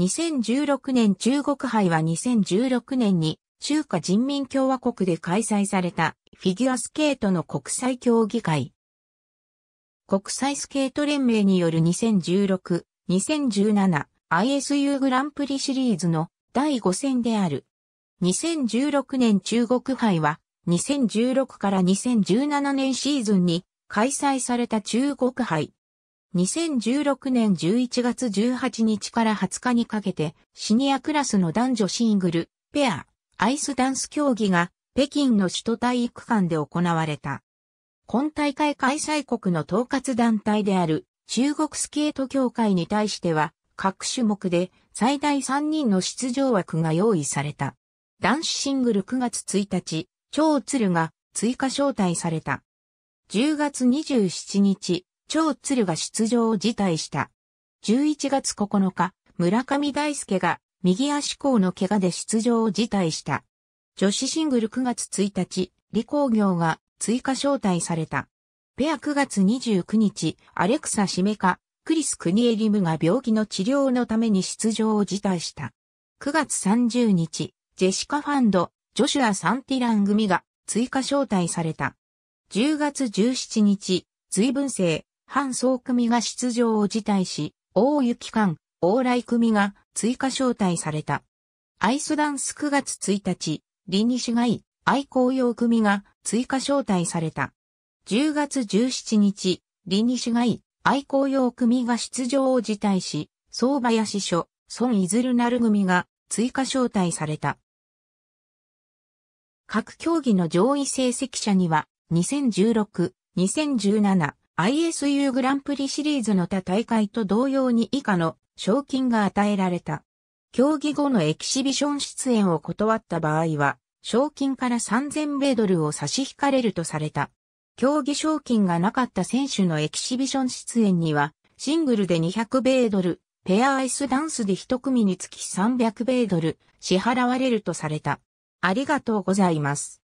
2016年中国杯は2016年に中華人民共和国で開催されたフィギュアスケートの国際競技会。国際スケート連盟による2016、2017 ISU グランプリシリーズの第5戦である。2016年中国杯は2016から2017年シーズンに開催された中国杯2016年11月18日から20日にかけて、シニアクラスの男女シングル、ペア、アイスダンス競技が、北京の首都体育館で行われた。今大会開催国の統括団体である中国スケート協会に対しては各種目で最大3人の出場枠が用意された。男子シングル9月1日、超鶴が追加招待された。10月27日、超鶴が出場を辞退した。11月9日、村上大輔が右足甲の怪我で出場を辞退した。女子シングル9月1日、李工業が追加招待された。ペア9月29日、アレクサ・シメカ、クリス・クニエリムが病気の治療のために出場を辞退した。9月30日、ジェシカ・ファンド、ジョシュア・サンティラン組が追加招待された。10月17日、随分性、反総組が出場を辞退し、大雪間、往来組が追加招待された。アイスダンス9月1日、リニシガイ、愛好用組が追加招待された。10月17日、リニシガイ、愛好用組が出場を辞退し、総林署、孫いずるなる組が追加招待された。各競技の上位成績者には、2016、2017、ISU グランプリシリーズの他大会と同様に以下の賞金が与えられた。競技後のエキシビション出演を断った場合は、賞金から3000米ドルを差し引かれるとされた。競技賞金がなかった選手のエキシビション出演には、シングルで200米ドル、ペアアイスダンスで一組につき300米ドル支払われるとされた。ありがとうございます。